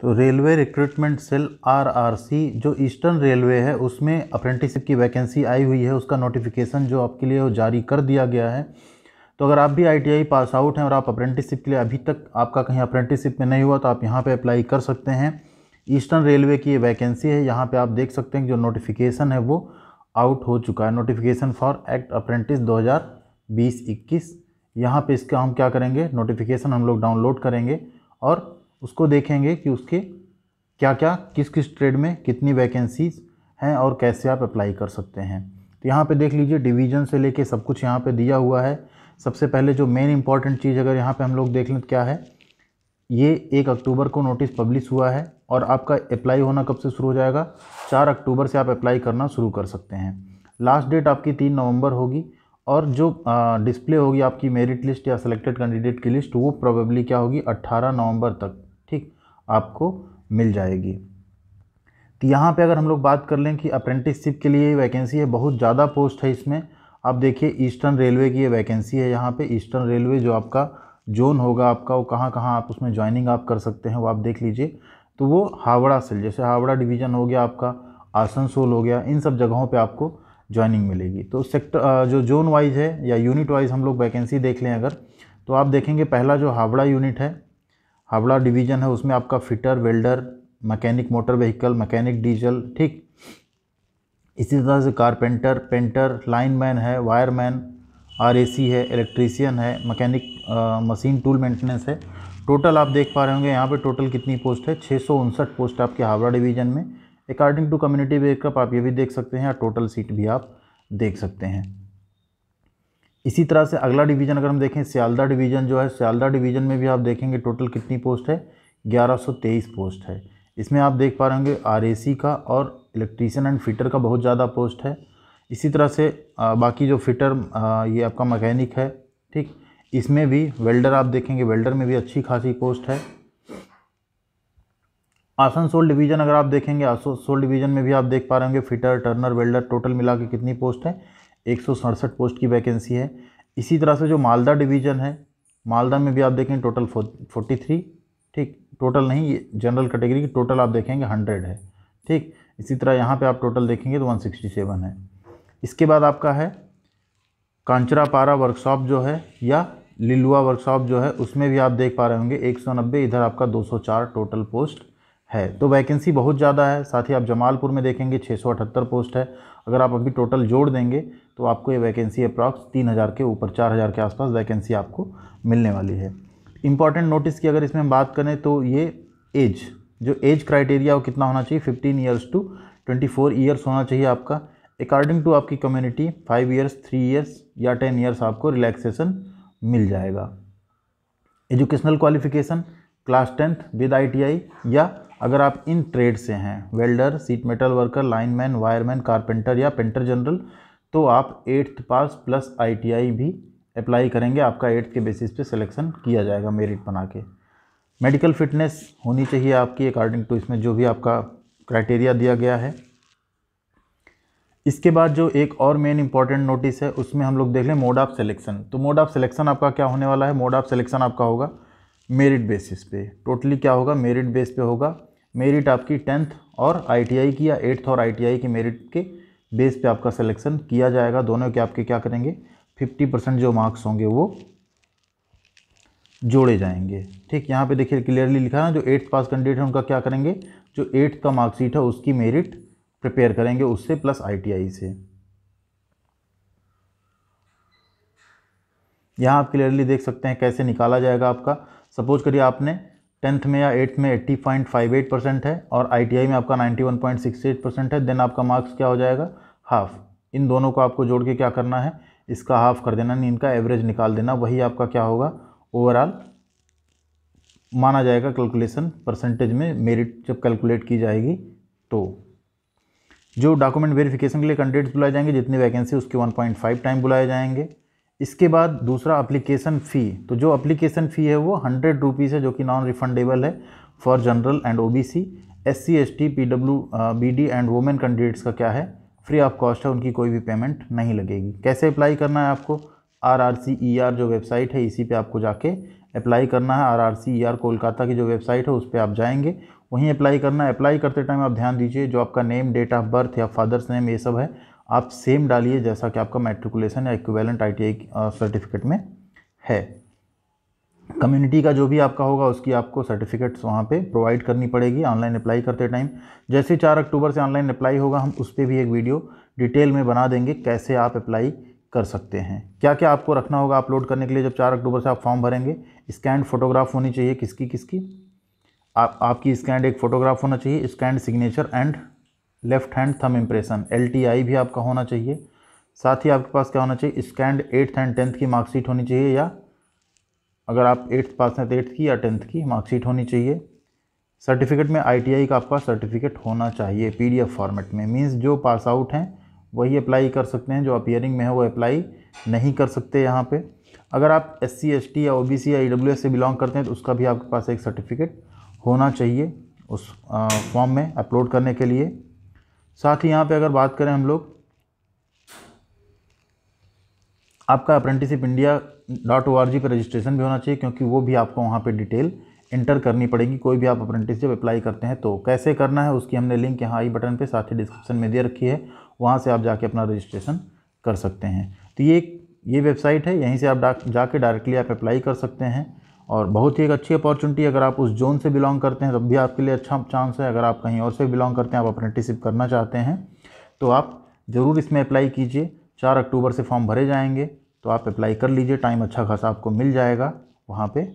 तो railway recruitment cell RRC जो eastern railway है उसमें अप्रेंटिसशिप की वैकेंसी आई हुई है उसका नोटिफिकेशन जो आपके लिए जारी कर दिया गया है तो अगर आप भी आईटीआई पास आउट हैं और आप अप्रेंटिसशिप के लिए अभी तक आपका कहीं अप्रेंटिसशिप में नहीं हुआ तो आप यहाँ पर अप्लाई कर सकते हैं ईस्टर्न रेलवे की ये वैकेंसी है यहाँ पर आप देख सकते हैं जो नोटिफिकेशन है वो आउट हो चुका है नोटिफिकेशन फॉर एक्ट अप्रेंटिस दो हज़ार बीस इक्कीस यहाँ पर इसका हम क्या करेंगे नोटिफिकेशन हम लोग डाउनलोड करेंगे और उसको देखेंगे कि उसके क्या क्या किस किस ट्रेड में कितनी वैकेंसीज हैं और कैसे आप अप्लाई कर सकते हैं तो यहाँ पे देख लीजिए डिवीजन से लेके सब कुछ यहाँ पे दिया हुआ है सबसे पहले जो मेन इंपॉर्टेंट चीज़ अगर यहाँ पे हम लोग देख लें तो क्या है ये एक अक्टूबर को नोटिस पब्लिश हुआ है और आपका अप्लाई होना कब से शुरू हो जाएगा चार अक्टूबर से आप अप्लाई करना शुरू कर सकते हैं लास्ट डेट आपकी तीन नवंबर होगी और जो डिस्प्ले होगी आपकी मेरिट लिस्ट या सिलेक्टेड कैंडिडेट की लिस्ट वो प्रोबेबली क्या होगी अट्ठारह नवंबर तक ठीक आपको मिल जाएगी तो यहाँ पे अगर हम लोग बात कर लें कि अप्रेंटिसशिप के लिए वैकेंसी है बहुत ज़्यादा पोस्ट है इसमें आप देखिए ईस्टर्न रेलवे की ये वैकेंसी है यहाँ पे ईस्टर्न रेलवे जो आपका जोन होगा आपका वो कहाँ कहाँ आप उसमें ज्वाइनिंग आप कर सकते हैं वो आप देख लीजिए तो वो हावड़ा से जैसे हावड़ा डिवीज़न हो गया आपका आसनसोल हो गया इन सब जगहों पर आपको ज्वाइनिंग मिलेगी तो सेक्टर जो जोन वाइज है या यूनिट वाइज हम लोग वैकेंसी देख लें अगर तो आप देखेंगे पहला जो हावड़ा यूनिट है हावड़ा डिवीजन है उसमें आपका fitter welder mechanic motor vehicle mechanic diesel ठीक इसी तरह से कारपेंटर पेंटर लाइनमैन है वायरमैन आरएसी है इलेक्ट्रीशियन है मैकेनिक मशीन टूल मेंटेनेंस है टोटल आप देख पा रहे होंगे यहाँ पे टोटल कितनी पोस्ट है छः पोस्ट आपके हावड़ा डिवीजन में अकॉर्डिंग टू कम्युनिटी ब्रेकअप आप ये भी देख सकते हैं या टोटल सीट भी आप देख सकते हैं इसी तरह से अगला डिवीज़न अगर हम देखें सियालदा डिवीज़न जो है सियालदा डिवीज़न में भी आप देखेंगे टोटल कितनी पोस्ट है 1123 पोस्ट है इसमें आप देख पा रहे होंगे आर का और इलेक्ट्रीशियन एंड फिटर का बहुत ज़्यादा पोस्ट है इसी तरह से बाकी जो फिटर ये आपका मकैनिक है ठीक इसमें भी वेल्डर आप देखेंगे वेल्डर में भी अच्छी खासी पोस्ट है आसनसोल डिवीज़न अगर आप देखेंगे आसनसोल डिवीज़न में भी आप देख पा रहे होंगे फिटर टर्नर वेल्डर टोटल मिला के कितनी पोस्ट है एक पोस्ट की वैकेंसी है इसी तरह से जो मालदा डिवीज़न है मालदा में भी आप देखें टोटल फोर्टी थ्री ठीक टोटल नहीं ये जनरल कैटेगरी की टोटल आप देखेंगे हंड्रेड है ठीक इसी तरह यहाँ पे आप टोटल देखेंगे तो वन सिक्सटी सेवन है इसके बाद आपका है पारा वर्कशॉप जो है या लिलुआ वर्कशॉप जो है उसमें भी आप देख पा रहे होंगे एक इधर आपका दो टोटल पोस्ट है तो वैकेंसी बहुत ज़्यादा है साथ ही आप जमालपुर में देखेंगे छः पोस्ट है अगर आप अभी टोटल जोड़ देंगे तो आपको ये वैकेंसी अप्रॉक्स तीन हज़ार के ऊपर चार हज़ार के आसपास वैकेंसी आपको मिलने वाली है इंपॉर्टेंट नोटिस की अगर इसमें हम बात करें तो ये एज जो एज क्राइटेरिया वो कितना होना चाहिए fifteen years to twenty four years होना चाहिए आपका अकॉर्डिंग टू आपकी community five years three years या टेन ईयर्स आपको रिलैक्सेशन मिल जाएगा educational qualification class tenth with ITI या अगर आप इन ट्रेड से हैं welder sheet metal worker lineman wireman carpenter या पेंटर जनरल तो आप एट्थ पास प्लस आईटीआई भी अप्लाई करेंगे आपका एट्थ के बेसिस पे सिलेक्शन किया जाएगा मेरिट बना के मेडिकल फिटनेस होनी चाहिए आपकी अकॉर्डिंग टू इसमें जो भी आपका क्राइटेरिया दिया गया है इसके बाद जो एक और मेन इंपॉर्टेंट नोटिस है उसमें हम लोग देख लें मोड ऑफ सिलेक्शन तो मोड ऑफ सिलेक्शन आपका क्या होने वाला है मोड ऑफ सिलेक्शन आपका होगा मेरिट बेसिस पे टोटली क्या होगा मेरिट बेस पे होगा मेरिट आपकी टेंथ और आईटीआई की या एट्थ और आईटीआई की मेरिट के बेस पे आपका सिलेक्शन किया जाएगा दोनों के आपके क्या करेंगे फिफ्टी परसेंट जो मार्क्स होंगे वो जोड़े जाएंगे ठीक यहाँ पे देखिए क्लियरली लिखा है ना जो एट्थ पास कैंडिडेट है उनका क्या करेंगे जो एट्थ का मार्कशीट है उसकी मेरिट प्रिपेयर करेंगे उससे प्लस आईटीआई से यहाँ आप क्लियरली देख सकते हैं कैसे निकाला जाएगा आपका सपोज करिए आपने टेंथ में या एट्थ में 80.58 परसेंट है और आईटीआई में आपका 91.68 परसेंट है देन आपका मार्क्स क्या हो जाएगा हाफ इन दोनों को आपको जोड़ के क्या करना है इसका हाफ कर देना नहीं इनका एवरेज निकाल देना वही आपका क्या होगा ओवरऑल माना जाएगा कैलकुलेशन परसेंटेज में मेरिट जब कैलकुलेट की जाएगी तो जो डॉक्यूमेंट वेरिफिकेशन के लिए कैंडिडेट्स बुलाए जाएंगे जितनी वैकेंसी उसके 1.5 टाइम बुलाए जाएंगे इसके बाद दूसरा अप्लीकेशन फ़ी तो जो अप्लीकेशन फ़ी है वो हंड्रेड रुपीज़ है जो कि नॉन रिफंडेबल है for general and OBC SC ST PW BD and women candidates का क्या है फ्री ऑफ कॉस्ट है उनकी कोई भी पेमेंट नहीं लगेगी कैसे अप्लाई करना है आपको R R C E R जो वेबसाइट है इसी पे आपको जाके अप्लाई करना है R R C E R Kolkata की जो वेबसाइट है उस पर आप जाएंगे वहीं अप्लाई करना है अप्लाई करते टाइम आप ध्यान दीजिए जो आपका नेम डेट ऑफ बर्थ या फादर्स नेम ये सब है आप सेम डालिए जैसा कि आपका मेट्रिकुलेशन या इक्विवेलेंट आई सर्टिफिकेट में है कम्युनिटी का जो भी आपका होगा उसकी आपको सर्टिफिकेट्स वहाँ पे प्रोवाइड करनी पड़ेगी ऑनलाइन अप्लाई करते टाइम जैसे चार अक्टूबर से ऑनलाइन अप्लाई होगा हम उस पर भी एक वीडियो डिटेल में बना देंगे कैसे आप अप्लाई कर सकते हैं क्या क्या आपको रखना होगा अपलोड करने के लिए जब चार अक्टूबर से आप फॉर्म भरेंगे स्कैंड फोटोग्राफ होनी चाहिए किसकी किसकी आप आपकी स्कैंड एक फ़ोटोग्राफ होना चाहिए scanned signature and left hand thumb impression L भी आपका होना चाहिए साथ ही आपके पास क्या होना चाहिए स्कैंड एट्थ एंड टेंथ की मार्कशीट होनी चाहिए या अगर आप एट्थ पास हैं तो एट्थ की या टेंथ की मार्कशीट होनी चाहिए सर्टिफिकेट में आईटीआई का आपका सर्टिफिकेट होना चाहिए पीडीएफ फॉर्मेट में मींस जो पास आउट हैं वही अप्लाई कर सकते हैं जो अपियरिंग में है वो अप्लाई नहीं कर सकते यहाँ पे अगर आप एस सी एस या ओ या ई e से बिलोंग करते हैं तो उसका भी आपके पास एक सर्टिफिकेट होना चाहिए उस फॉर्म में अपलोड करने के लिए साथ ही यहाँ पे अगर बात करें हम लोग आपका apprenticeship India dot O R G पर रजिस्ट्रेशन भी होना चाहिए क्योंकि वो भी आपको वहाँ पे डिटेल इंटर करनी पड़ेगी कोई भी आप अप्रेंटिस जब अप्लाई करते हैं तो कैसे करना है उसकी हमने लिंक यहाँ आई बटन पे साथ ही डिस्क्रिप्शन में दे रखी है वहाँ से आप जाके अपना रजिस्ट्रेशन कर सकते हैं तो ये ये वेबसाइट है यहीं से आप जाके डायरेक्टली आप अप्लाई कर सकते हैं और बहुत ही एक अच्छी अपॉर्चुनिटी अगर आप उस जोन से बिलोंग करते हैं तब भी आपके लिए अच्छा चांस है अगर आप कहीं और से बिलोंग करते हैं आप अप्रेंटिसिप करना चाहते हैं तो आप ज़रूर इसमें अप्लाई कीजिए चार अक्टूबर से फॉर्म भरे जाएंगे तो आप अप्लाई कर लीजिए टाइम अच्छा खासा आपको मिल जाएगा वहाँ पर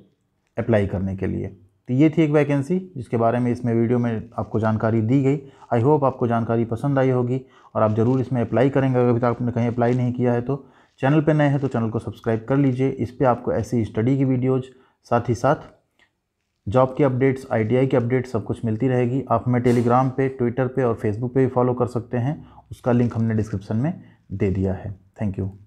अप्लाई करने के लिए तो ये थी एक वैकेंसी जिसके बारे में इसमें वीडियो में आपको जानकारी दी गई आई होप आपको जानकारी पसंद आई होगी और आप ज़रूर इसमें अप्लाई करेंगे अगर अभी तक आपने कहीं अप्लाई नहीं किया है तो चैनल पर नए हैं तो चैनल को सब्सक्राइब कर लीजिए इस पर आपको ऐसी स्टडी की वीडियोज़ साथ ही साथ जॉब की अपडेट्स आईटीआई की अपडेट्स सब कुछ मिलती रहेगी आप हमें टेलीग्राम पे ट्विटर पे और फेसबुक पे भी फॉलो कर सकते हैं उसका लिंक हमने डिस्क्रिप्शन में दे दिया है थैंक यू